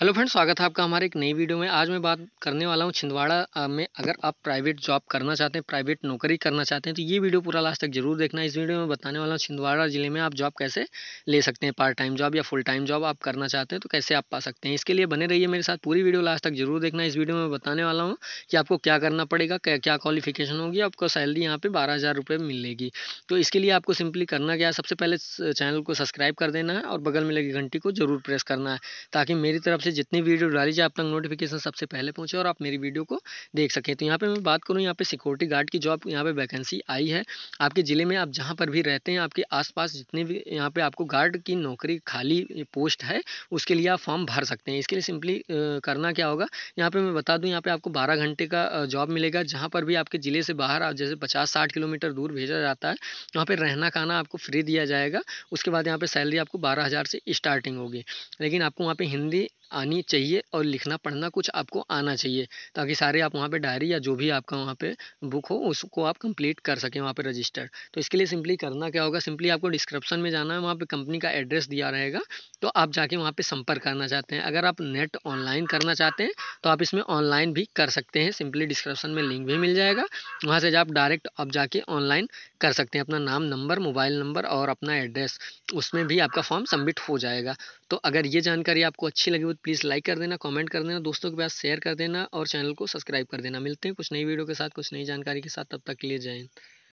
hello friends स्वागत है आपका हमारे एक नई वीडियो में आज मैं बात करने वाला हूँ छिंदवाड़ा में अगर आप प्राइवेट जॉब करना चाहते हैं प्राइवेट नौकरी करना चाहते हैं तो ये वीडियो पूरा लास्ट तक जरूर देखना इस वीडियो में बताने वाला हूँ छिंदवाड़ा जिले में आप जॉब कैसे ले सकते हैं पार्ट टाइम जॉब या फुल टाइम जॉब आप करना चाहते हैं तो कैसे आप पा सकते हैं इसके लिए बने रहिए मेरे साथ पूरी वीडियो लास्ट तक जरूर देखना इस वीडियो में बताने वाला हूँ कि आपको क्या करना पड़ेगा क्या क्वालिफिकेशन होगी आपको सैलरी यहाँ पर बारह हज़ार रुपये मिलेगी तो इसके लिए आपको सिंपली करना क्या सबसे पहले चैनल को सब्सक्राइब कर देना है और बगल में लगी घंटी को जरूर प्रेस करना है ताकि मेरी तरफ से जितनी वीडियो डाली जाए आप तक नोटिफिकेशन सबसे पहले पहुंचे और आप मेरी वीडियो को देख सकें तो यहाँ पर मैं बात करूँ यहाँ पे सिक्योरिटी गार्ड की जॉब यहाँ पर वैकेंसी आई है आपके ज़िले में आप जहाँ पर भी रहते हैं आपके आसपास जितने भी यहाँ पर आपको गार्ड की नौकरी खाली पोस्ट है उसके लिए आप फॉर्म भर सकते हैं इसके लिए सिंपली करना क्या होगा यहाँ पर मैं बता दूँ यहाँ पर आपको बारह घंटे का जॉब मिलेगा जहाँ पर भी आपके ज़िले से बाहर आप जैसे पचास साठ किलोमीटर दूर भेजा जाता है वहाँ पर रहना खाना आपको फ्री दिया जाएगा उसके बाद यहाँ पर सैलरी आपको बारह हज़ार से स्टार्टिंग होगी लेकिन आपको वहाँ पर हिंदी आनी चाहिए और लिखना पढ़ना कुछ आपको आना चाहिए ताकि सारे आप वहाँ पे डायरी या जो भी आपका वहाँ पे बुक हो उसको आप कंप्लीट कर सकें वहाँ पे रजिस्टर तो इसके लिए सिंपली करना क्या होगा सिंपली आपको डिस्क्रिप्शन में जाना है वहाँ पे कंपनी का एड्रेस दिया रहेगा तो आप जाके वहाँ पर संपर्क करना चाहते हैं अगर आप नेट ऑनलाइन करना चाहते हैं तो आप इसमें ऑनलाइन भी कर सकते हैं सिंपली डिस्क्रिप्शन में लिंक भी मिल जाएगा वहाँ से आप डायरेक्ट आप जाके ऑनलाइन कर सकते हैं अपना नाम नंबर मोबाइल नंबर और अपना एड्रेस उसमें भी आपका फॉर्म सबमिट हो जाएगा तो अगर ये जानकारी आपको अच्छी लगी हो प्लीज़ लाइक कर देना कमेंट कर देना दोस्तों के पास शेयर कर देना और चैनल को सब्सक्राइब कर देना मिलते हैं कुछ नई वीडियो के साथ कुछ नई जानकारी के साथ तब तक के लिए जय हिंद